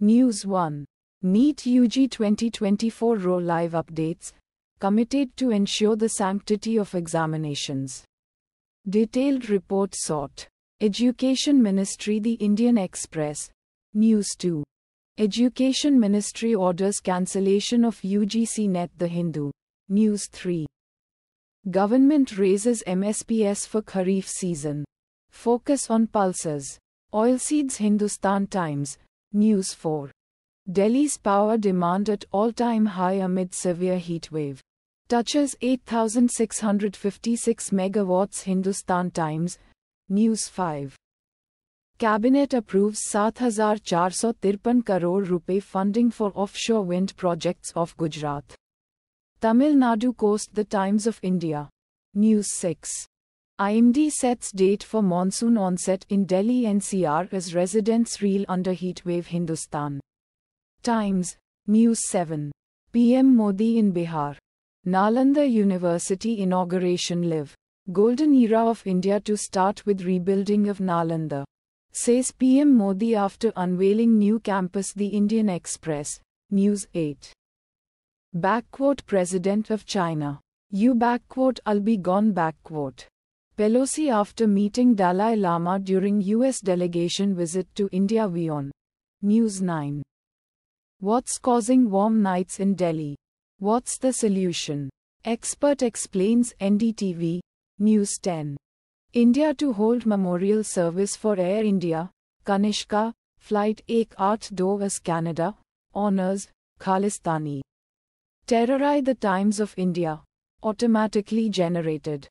News 1. Meet UG 2024 Row Live Updates, committed to ensure the sanctity of examinations. Detailed report sought. Education Ministry The Indian Express. News 2. Education Ministry orders cancellation of UGC Net The Hindu. News 3. Government raises MSPs for Kharif season. Focus on pulses. Oilseeds Hindustan Times. News 4. Delhi's power demand at all-time high amid severe heatwave. Touches 8,656 megawatts Hindustan Times. News 5. Cabinet approves 7,453 crore rupee funding for offshore wind projects of Gujarat. Tamil Nadu coast The Times of India. News 6. IMD sets date for monsoon onset in Delhi NCR as residents reel under heatwave Hindustan. Times, News 7. PM Modi in Bihar. Nalanda University inauguration live. Golden era of India to start with rebuilding of Nalanda. Says PM Modi after unveiling new campus The Indian Express. News 8. Backquote President of China. You backquote I'll be gone backquote. Pelosi after meeting Dalai Lama during U.S. delegation visit to India Vion. News 9. What's causing warm nights in Delhi? What's the solution? Expert explains NDTV. News 10. India to hold memorial service for Air India, Kanishka, Flight 182 as Canada, honors, Khalistani. Terrorize the Times of India. Automatically generated.